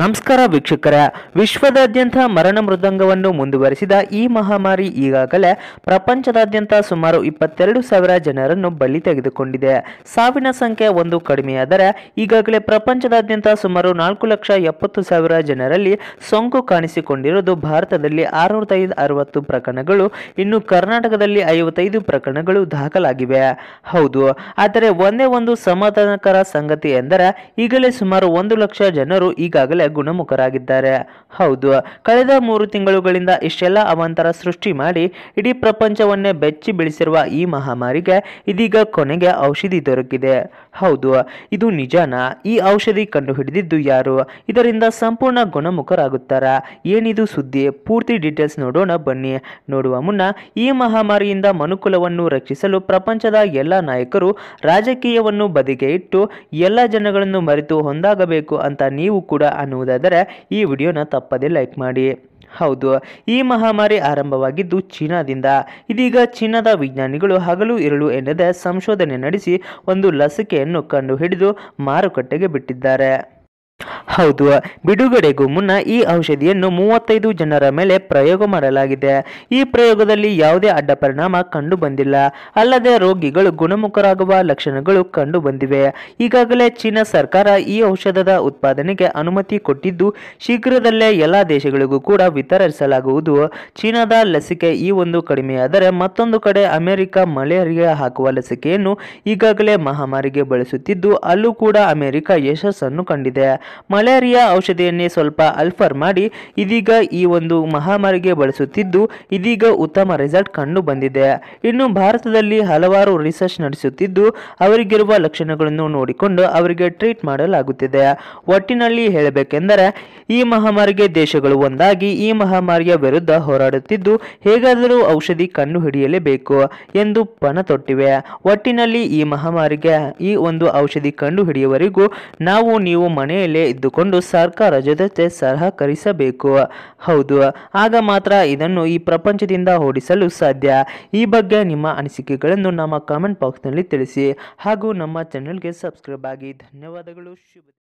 ನಮಸ್ಕಾರ ವೀಕ್ಷಕರ ವಿಶ್ವದಾದ್ಯಂತ ಮರಣ ಮೃದಂಗವನ್ನು ಮುಂದುವರೆಸಿದ ಈ ಮಹಾಮಾರಿ ಈಗಾಗಲೇ ಪ್ರಪಂಚದಾದ್ಯಂತ ಸುಮಾರು ಇಪ್ಪತ್ತೆರಡು ಸಾವಿರ ಜನರನ್ನು ಬಳಿ ತೆಗೆದುಕೊಂಡಿದೆ ಸಾವಿನ ಸಂಖ್ಯೆ ಒಂದು ಕಡಿಮೆಯಾದರೆ ಈಗಾಗಲೇ ಪ್ರಪಂಚದಾದ್ಯಂತ ಸುಮಾರು ನಾಲ್ಕು ಲಕ್ಷ ಎಪ್ಪತ್ತು ಸಾವಿರ ಜನರಲ್ಲಿ ಸೋಂಕು ಕಾಣಿಸಿಕೊಂಡಿರುವುದು ಭಾರತದಲ್ಲಿ ಆರುನೂರೈದು ಅರವತ್ತು ಪ್ರಕರಣಗಳು ಇನ್ನು ಕರ್ನಾಟಕದಲ್ಲಿ ಐವತ್ತೈದು ಪ್ರಕರಣಗಳು ದಾಖಲಾಗಿವೆ ಹೌದು ಆದರೆ ಒಂದೇ ಒಂದು ಸಮಾಧಾನಕರ ಸಂಗತಿ ಎಂದರೆ ಈಗಲೇ ಸುಮಾರು ಒಂದು ಲಕ್ಷ ಜನರು ಈಗಾಗಲೇ ಈಗಾಗಲೇ ಗುಣಮುಖರಾಗಿದ್ದಾರೆ ಹೌದು ಕಳೆದ ಮೂರು ತಿಂಗಳುಗಳಿಂದ ಇಷ್ಟೆಲ್ಲ ಅವಾಂತರ ಸೃಷ್ಟಿ ಮಾಡಿ ಇಡೀ ಪ್ರಪಂಚವನ್ನೇ ಬೆಚ್ಚಿ ಬೆಳೆಸಿರುವ ಈ ಮಹಾಮಾರಿಗೆ ಇದೀಗ ಕೊನೆಗೆ ಔಷಧಿ ದೊರಕಿದೆ ಹೌದು ಇದು ನಿಜಾನ ಈ ಔಷಧಿ ಕಂಡು ಹಿಡಿದಿದ್ದು ಯಾರು ಇದರಿಂದ ಸಂಪೂರ್ಣ ಗುಣಮುಖರಾಗುತ್ತಾರಾ ಏನಿದು ಸುದ್ದಿ ಪೂರ್ತಿ ಡೀಟೇಲ್ಸ್ ನೋಡೋಣ ಬನ್ನಿ ನೋಡುವ ಮುನ್ನ ಈ ಮಹಾಮಾರಿಯಿಂದ ಮನುಕುಲವನ್ನು ರಕ್ಷಿಸಲು ಪ್ರಪಂಚದ ಎಲ್ಲ ನಾಯಕರು ರಾಜಕೀಯವನ್ನು ಬದಿಗೆ ಇಟ್ಟು ಎಲ್ಲ ಜನಗಳನ್ನು ಮರೆತು ಹೊಂದಾಗಬೇಕು ಅಂತ ನೀವು ಕೂಡ ಅನ್ನುವುದಾದರೆ ಈ ವಿಡಿಯೋನ ತಪ್ಪದೇ ಲೈಕ್ ಮಾಡಿ ಹೌದು ಈ ಮಹಾಮಾರಿ ಆರಂಭವಾಗಿದ್ದು ಚೀನಾದಿಂದ ಇದೀಗ ಚೀನಾದ ವಿಜ್ಞಾನಿಗಳು ಹಗಲು ಇರಲು ಎನ್ನದೆ ಸಂಶೋಧನೆ ನಡೆಸಿ ಒಂದು ಲಸಿಕೆಯನ್ನು ಕಂಡುಹಿಡಿದು ಮಾರುಕಟ್ಟೆಗೆ ಬಿಟ್ಟಿದ್ದಾರೆ ಹೌದು ಬಿಡುಗಡೆಗೂ ಮುನ್ನ ಈ ಔಷಧಿಯನ್ನು ಮೂವತ್ತೈದು ಜನರ ಮೇಲೆ ಪ್ರಯೋಗ ಮಾಡಲಾಗಿದೆ ಈ ಪ್ರಯೋಗದಲ್ಲಿ ಯಾವುದೇ ಅಡ್ಡ ಪರಿಣಾಮ ಕಂಡು ಬಂದಿಲ್ಲ ಅಲ್ಲದೆ ರೋಗಿಗಳು ಗುಣಮುಖರಾಗುವ ಲಕ್ಷಣಗಳು ಕಂಡು ಬಂದಿವೆ ಈಗಾಗಲೇ ಚೀನಾ ಸರ್ಕಾರ ಈ ಔಷಧದ ಉತ್ಪಾದನೆಗೆ ಅನುಮತಿ ಕೊಟ್ಟಿದ್ದು ಶೀಘ್ರದಲ್ಲೇ ಎಲ್ಲ ದೇಶಗಳಿಗೂ ಕೂಡ ವಿತರಿಸಲಾಗುವುದು ಚೀನಾದ ಲಸಿಕೆ ಈ ಒಂದು ಕಡಿಮೆಯಾದರೆ ಮತ್ತೊಂದು ಕಡೆ ಅಮೆರಿಕ ಮಲೇರಿಯಾ ಹಾಕುವ ಲಸಿಕೆಯನ್ನು ಈಗಾಗಲೇ ಮಹಾಮಾರಿಗೆ ಬಳಸುತ್ತಿದ್ದು ಅಲ್ಲೂ ಕೂಡ ಅಮೆರಿಕ ಯಶಸ್ಸನ್ನು ಕಂಡಿದೆ ಮಳೆ ಮಲೇರಿಯಾ ಔಷಧಿಯನ್ನೇ ಸ್ವಲ್ಪ ಅಲ್ಫರ್ ಮಾಡಿ ಇದೀಗ ಈ ಒಂದು ಮಹಾಮಾರಿಗೆ ಬಳಸುತ್ತಿದ್ದು ಇದೀಗ ಉತ್ತಮ ರಿಸಲ್ಟ್ ಕಂಡು ಬಂದಿದೆ ಇನ್ನು ಭಾರತದಲ್ಲಿ ಹಲವಾರು ರಿಸರ್ಚ್ ನಡೆಸುತ್ತಿದ್ದು ಅವರಿಗಿರುವ ಲಕ್ಷಣಗಳನ್ನು ನೋಡಿಕೊಂಡು ಅವರಿಗೆ ಟ್ರೀಟ್ ಮಾಡಲಾಗುತ್ತಿದೆ ಒಟ್ಟಿನಲ್ಲಿ ಹೇಳಬೇಕೆಂದರೆ ಈ ಮಹಾಮಾರಿಗೆ ದೇಶಗಳು ಒಂದಾಗಿ ಈ ಮಹಾಮಾರಿಯ ವಿರುದ್ಧ ಹೋರಾಡುತ್ತಿದ್ದು ಹೇಗಾದರೂ ಔಷಧಿ ಕಂಡು ಹಿಡಿಯಲೇಬೇಕು ಎಂದು ಪಣ ತೊಟ್ಟಿವೆ ಒಟ್ಟಿನಲ್ಲಿ ಈ ಮಹಾಮಾರಿಗೆ ಈ ಒಂದು ಔಷಧಿ ಕಂಡು ಹಿಡಿಯುವವರೆಗೂ ನಾವು ನೀವು ಮನೆಯಲ್ಲೇ ಇದ್ದು ಕೊಂಡು ಸರ್ಕಾರ ಜೊತೆ ಸಹಕರಿಸಬೇಕು ಹೌದು ಆಗ ಮಾತ್ರ ಇದನ್ನು ಈ ಪ್ರಪಂಚದಿಂದ ಓಡಿಸಲು ಸಾಧ್ಯ ಈ ಬಗ್ಗೆ ನಿಮ್ಮ ಅನಿಸಿಕೆಗಳನ್ನು ನಮ್ಮ ಕಾಮೆಂಟ್ ಬಾಕ್ಸ್ನಲ್ಲಿ ತಿಳಿಸಿ ಹಾಗೂ ನಮ್ಮ ಚಾನೆಲ್ಗೆ ಸಬ್ಸ್ಕ್ರೈಬ್ ಆಗಿ ಧನ್ಯವಾದಗಳು ಶುಭ